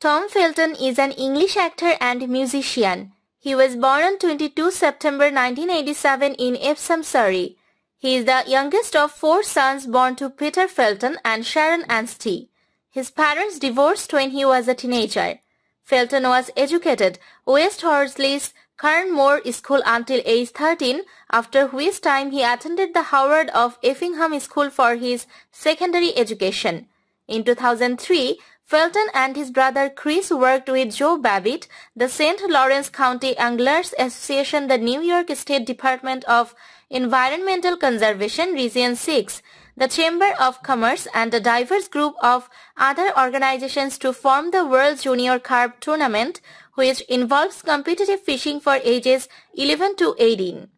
Tom Felton is an English actor and musician. He was born on 22 September 1987 in Epsom, Surrey. He is the youngest of four sons born to Peter Felton and Sharon Anstey. His parents divorced when he was a teenager. Felton was educated West Horsley's Carnmore School until age 13, after which time he attended the Howard of Effingham School for his secondary education. In 2003, Felton and his brother Chris worked with Joe Babbitt, the St. Lawrence County Anglers Association, the New York State Department of Environmental Conservation Region 6, the Chamber of Commerce and a diverse group of other organizations to form the World Junior Carp Tournament, which involves competitive fishing for ages 11 to 18.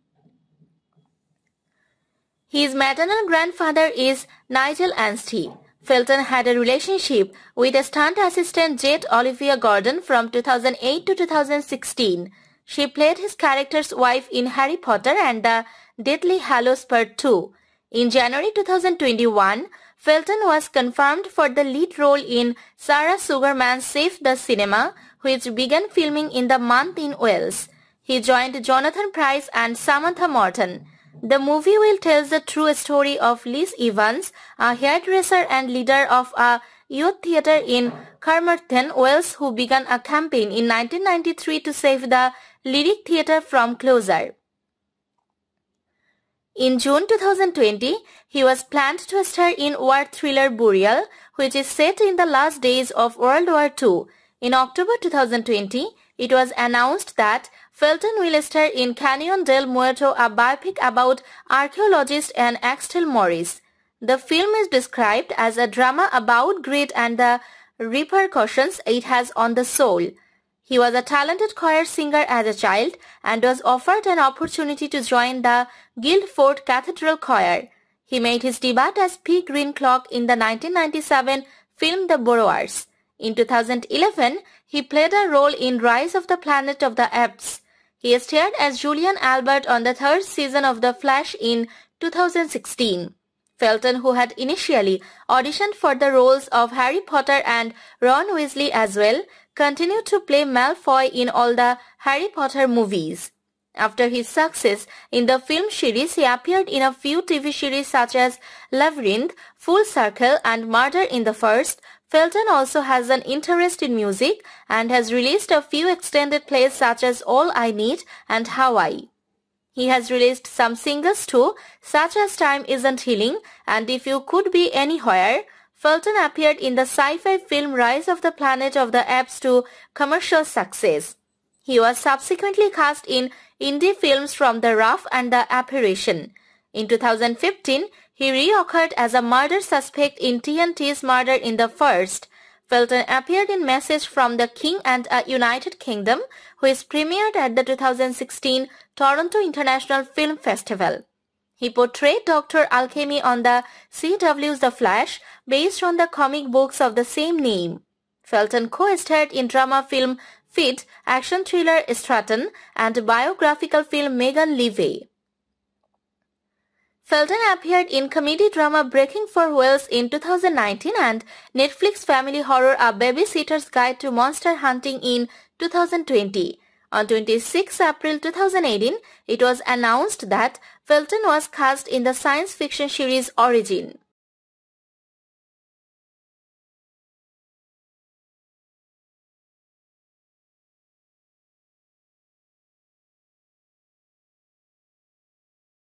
His maternal grandfather is Nigel Anstey. Felton had a relationship with a stunt assistant Jade Olivia Gordon from 2008 to 2016. She played his character's wife in Harry Potter and the Deathly Hallows Part 2. In January 2021, Felton was confirmed for the lead role in Sarah Sugarman's Save the Cinema, which began filming in the month in Wales. He joined Jonathan Price and Samantha Morton. The movie will tell the true story of Liz Evans, a hairdresser and leader of a youth theatre in Carmarthen, Wales, who began a campaign in 1993 to save the Lyric Theatre from closure. In June 2020, he was planned to star in war thriller Burial, which is set in the last days of World War II. In October 2020, it was announced that Felton Willester in Canyon del Muerto, a biopic about archaeologist and Axel Morris. The film is described as a drama about grit and the repercussions it has on the soul. He was a talented choir singer as a child and was offered an opportunity to join the Guildford Cathedral Choir. He made his debut as P. Green Clock in the 1997 film The Borrowers. In 2011, he played a role in Rise of the Planet of the Apes, he starred as Julian Albert on the third season of The Flash in 2016. Felton, who had initially auditioned for the roles of Harry Potter and Ron Weasley as well, continued to play Malfoy in all the Harry Potter movies. After his success in the film series, he appeared in a few TV series such as Labyrinth, Full Circle and Murder in the First, Felton also has an interest in music and has released a few extended plays such as All I Need and Hawaii. He has released some singles too, such as Time Isn't Healing and If You Could Be Anywhere. Felton appeared in the sci-fi film Rise of the Planet of the Apes to commercial success. He was subsequently cast in indie films from The Rough and the Apparition. In 2015, he reoccurred as a murder suspect in TNT's murder in the first. Felton appeared in Message from the King and a United Kingdom, who is premiered at the 2016 Toronto International Film Festival. He portrayed Dr. Alchemy on the CW's The Flash, based on the comic books of the same name. Felton co-starred in drama film Fit, action thriller Stratton, and biographical film Megan Levy. Felton appeared in comedy drama Breaking for Whales in 2019 and Netflix family horror A Babysitter's Guide to Monster Hunting in 2020. On 26 April 2018, it was announced that Felton was cast in the science fiction series Origin.